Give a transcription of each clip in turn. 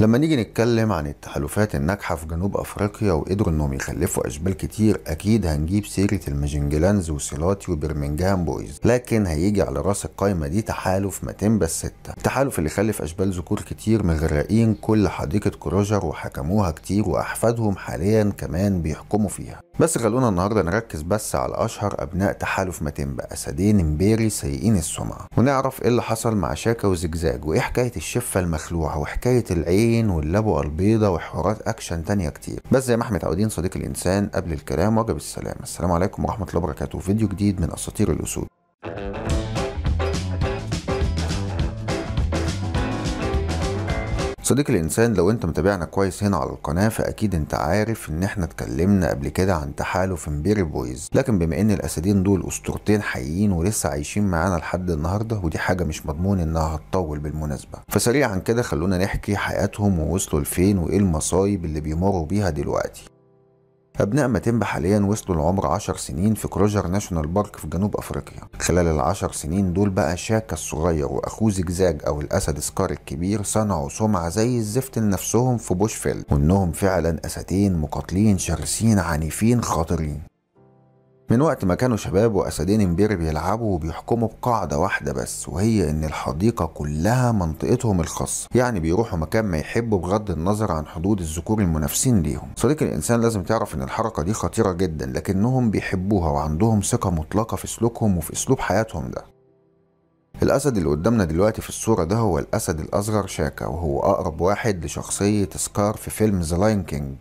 لما نيجي نتكلم عن التحالفات الناجحه في جنوب افريقيا وقدروا انهم يخلفوا اشبال كتير اكيد هنجيب سيره الماجنجلانز وسيلاتي وبرمنجهام بويز لكن هيجي على راس القايمه دي تحالف ماتيمبا الستة التحالف اللي خلف اشبال ذكور كتير مغرقين كل حديقه كروجر وحكموها كتير واحفادهم حاليا كمان بيحكموا فيها بس خلونا النهارده نركز بس على اشهر ابناء تحالف ماتيمبا اسدين امبيري سيئين السمعه ونعرف ايه اللي حصل مع شاكا وزجزاج وايه حكايه الشفه المخلوعه وحكايه العين واللبوه البيضه وحوارات اكشن تانية كتير بس زي ما احنا متعودين صديق الانسان قبل الكلام وجب السلام السلام عليكم ورحمه الله وبركاته فيديو جديد من اساطير الاسود صديقي الانسان لو انت متابعنا كويس هنا على القناه فاكيد انت عارف ان احنا اتكلمنا قبل كده عن تحالف امبيري بويز لكن بما ان الاسدين دول اسطورتين حقيقيين ولسه عايشين معانا لحد النهارده ودي حاجه مش مضمون انها هتطول بالمناسبه فسريعا كده خلونا نحكي حياتهم ووصلوا لفين وايه المصايب اللي بيمروا بيها دلوقتي أبناء ماتيمبا حاليا وصلوا لعمر 10 سنين في كروجر ناشونال بارك في جنوب أفريقيا خلال العشر سنين دول بقى شاكا الصغير وأخوه زجزاج أو الأسد سكار الكبير صنعوا سمعة زي الزفت لنفسهم في بوشفيلد وإنهم فعلا أساتين مقاتلين شرسين عنيفين خاطرين من وقت ما كانوا شباب وأسدين امبيري بيلعبوا وبيحكموا بقاعدة واحدة بس وهي إن الحديقة كلها منطقتهم الخاصة، يعني بيروحوا مكان ما يحبوا بغض النظر عن حدود الذكور المنافسين ليهم. صديق الإنسان لازم تعرف إن الحركة دي خطيرة جدا لكنهم بيحبوها وعندهم ثقة مطلقة في سلوكهم وفي أسلوب حياتهم ده. الأسد اللي قدامنا دلوقتي في الصورة ده هو الأسد الأصغر شاكا وهو أقرب واحد لشخصية سكار في فيلم ذا لاين كينج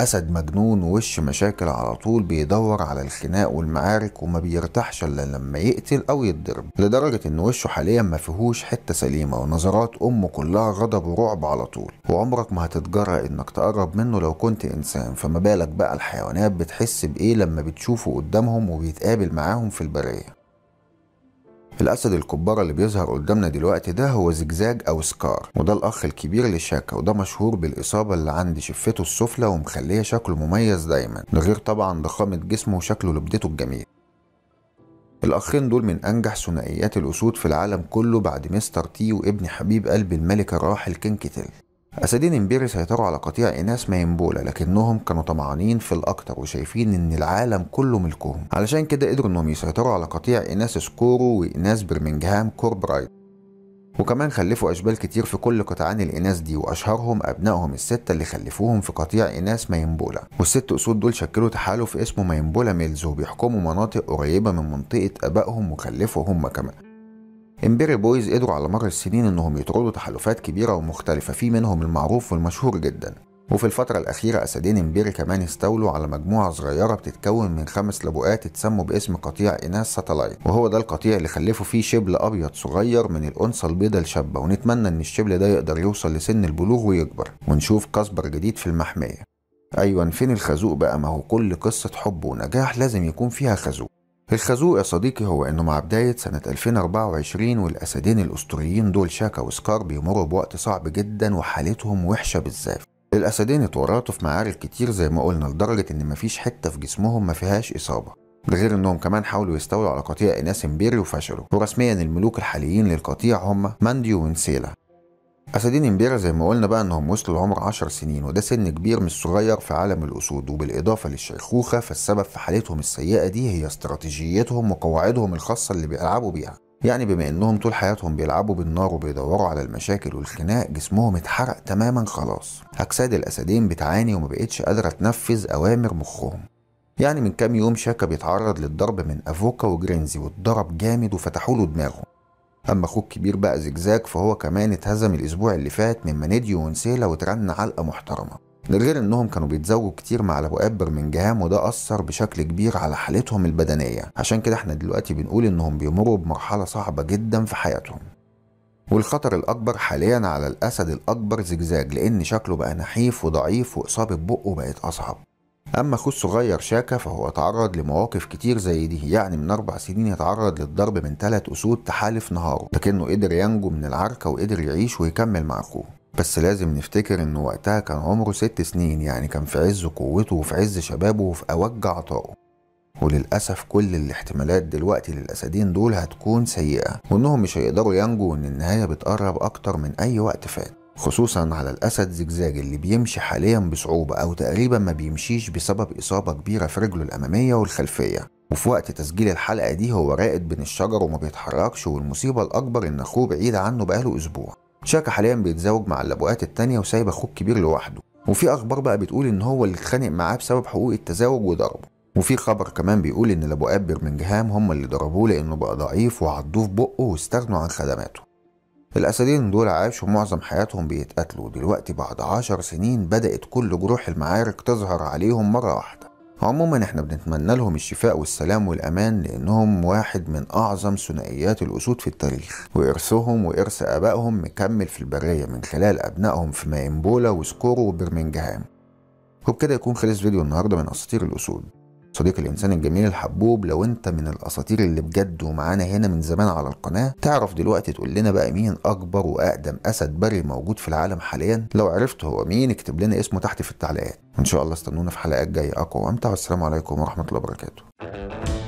أسد مجنون ووش مشاكل على طول بيدور على الخناق والمعارك وما بيرتاحش إلا لما يقتل أو يتضرب لدرجة إن وشه حاليا ما فيهوش حتة سليمة ونظرات أمه كلها غضب ورعب على طول وعمرك ما هتتجرأ إنك تقرب منه لو كنت إنسان فما بالك بقى الحيوانات بتحس بإيه لما بتشوفه قدامهم وبيتقابل معاهم في البرية الاسد الكبار اللي بيظهر قدامنا دلوقتي ده هو زجزاج او سكار وده الاخ الكبير لشاكا وده مشهور بالاصابة اللي عند شفته السفلى ومخليه شكله مميز دايما ده غير طبعا ضخامة جسمه وشكله لبدته الجميل الأخين دول من أنجح ثنائيات الأسود في العالم كله بعد مستر تي وابن حبيب قلب الملكة الراحل كينج أسدين إمبيري سيطروا على قطيع إناس مايمبولا لكنهم كانوا طمعانين في الأكتر وشايفين إن العالم كله ملكهم علشان كده قدروا إنهم يسيطروا على قطيع إناس سكورو وإناس برمنجهام كوربرايت وكمان خلفوا أشبال كتير في كل قطعان الإناث دي وأشهرهم أبنائهم الستة اللي خلفوهم في قطيع إناث مايمبولا والست أسود دول شكلوا تحالف اسمه مايمبولا ميلز وبيحكموا مناطق قريبة من منطقة آبائهم وخلفوا هم كمان امبيري بويز قدروا على مر السنين انهم يطردوا تحالفات كبيره ومختلفه في منهم المعروف والمشهور جدا وفي الفترة الأخيرة أسدين إمبيري كمان استولوا على مجموعة صغيرة بتتكون من خمس لبؤات اتسموا باسم قطيع إناث ساتلايت وهو ده القطيع اللي خلفوا فيه شبل أبيض صغير من الأنثى البيضاء الشابة ونتمنى إن الشبل ده يقدر يوصل لسن البلوغ ويكبر ونشوف كسبر جديد في المحمية أيوة فين الخازوق بقى ما هو كل قصة حب ونجاح لازم يكون فيها خازوق الخازوق يا صديقي هو انه مع بداية سنة 2024 والاسدين الاسطوريين دول شاكا وسكار بيمروا بوقت صعب جدا وحالتهم وحشة بالذات الاسدين اتورطوا في معارك كتير زي ما قلنا لدرجة ان مفيش حتة في جسمهم ما فيهاش اصابة ده غير انهم كمان حاولوا يستولوا على قطيع اناس امبيري وفشلوا ورسميا الملوك الحاليين للقطيع هم ماندي ونسيلا اسدين امبيرة زي ما قلنا بقى انهم وصلوا لعمر 10 سنين وده سن كبير مش صغير في عالم الاسود وبالاضافه للشيخوخه فالسبب في حالتهم السيئه دي هي استراتيجيتهم وقواعدهم الخاصه اللي بيلعبوا بيها يعني بما انهم طول حياتهم بيلعبوا بالنار وبيدوروا على المشاكل والخناق جسمهم اتحرق تماما خلاص اجساد الاسدين بتعاني وما بقتش قادره تنفذ اوامر مخهم يعني من كام يوم شاكا بيتعرض للضرب من افوكا وجرينزي واتضرب جامد وفتحوا له دماغه اما اخوه الكبير بقى زجزاج فهو كمان اتهزم الاسبوع اللي فات من مانيديو ونسيلا واترن علقه محترمه من غير انهم كانوا بيتزوجوا كتير مع لبؤاب برمنجهام وده اثر بشكل كبير على حالتهم البدنيه عشان كده احنا دلوقتي بنقول انهم بيمروا بمرحله صعبه جدا في حياتهم والخطر الأكبر حاليا على الأسد الأكبر زجزاج لأن شكله بقى نحيف وضعيف وإصابة بقه بقت أصعب أما أخوه الصغير شاكا فهو تعرض لمواقف كتير زي دي يعني من أربع سنين يتعرض للضرب من ثلاث أسود تحالف نهاره لكنه قدر ينجو من العركة وقدر يعيش ويكمل مع أخوه بس لازم نفتكر انه وقتها كان عمره ست سنين يعني كان في عز قوته وفي عز شبابه وفي اوج عطائه وللأسف كل الاحتمالات دلوقتي للأسدين دول هتكون سيئة وإنهم مش هيقدروا ينجوا وإن النهاية بتقرب أكتر من أي وقت فات خصوصا على الأسد زجزاج اللي بيمشي حاليا بصعوبة أو تقريبا ما بيمشيش بسبب إصابة كبيرة في رجله الأمامية والخلفية وفي وقت تسجيل الحلقة دي هو راقد بين الشجر وما بيتحركش والمصيبة الأكبر إن أخوه بعيد عنه بقاله أسبوع شاكا حاليا بيتزوج مع اللبؤات التانية وسايب أخوه الكبير لوحده وفي أخبار بقى بتقول إن هو اللي اتخانق معاه بسبب حقوق التزاوج وضربه وفي خبر كمان بيقول إن لبؤات برمنجهام هم اللي ضربوه لأنه بقى ضعيف وعضوه في بقه واستغنوا عن خدماته الأسدين دول عاشوا معظم حياتهم بيتقتلوا دلوقتي بعد عشر سنين بدأت كل جروح المعارك تظهر عليهم مرة واحدة عموما احنا بنتمنى لهم الشفاء والسلام والأمان لأنهم واحد من أعظم ثنائيات الأسود في التاريخ وإرثهم وإرث آبائهم مكمل في البرية من خلال أبنائهم في مايمبولا وسكورو وبرمنجهام وبكده يكون خلص فيديو النهاردة من أساطير الأسود صديق الانسان الجميل الحبوب لو انت من الاساطير اللي بجد ومعانا هنا من زمان على القناه تعرف دلوقتي تقول لنا بقى مين اكبر واقدم اسد بري موجود في العالم حاليا لو عرفت هو مين اكتب لنا اسمه تحت في التعليقات ان شاء الله استنونا في حلقات جايه اقوى وامتع والسلام عليكم ورحمه الله وبركاته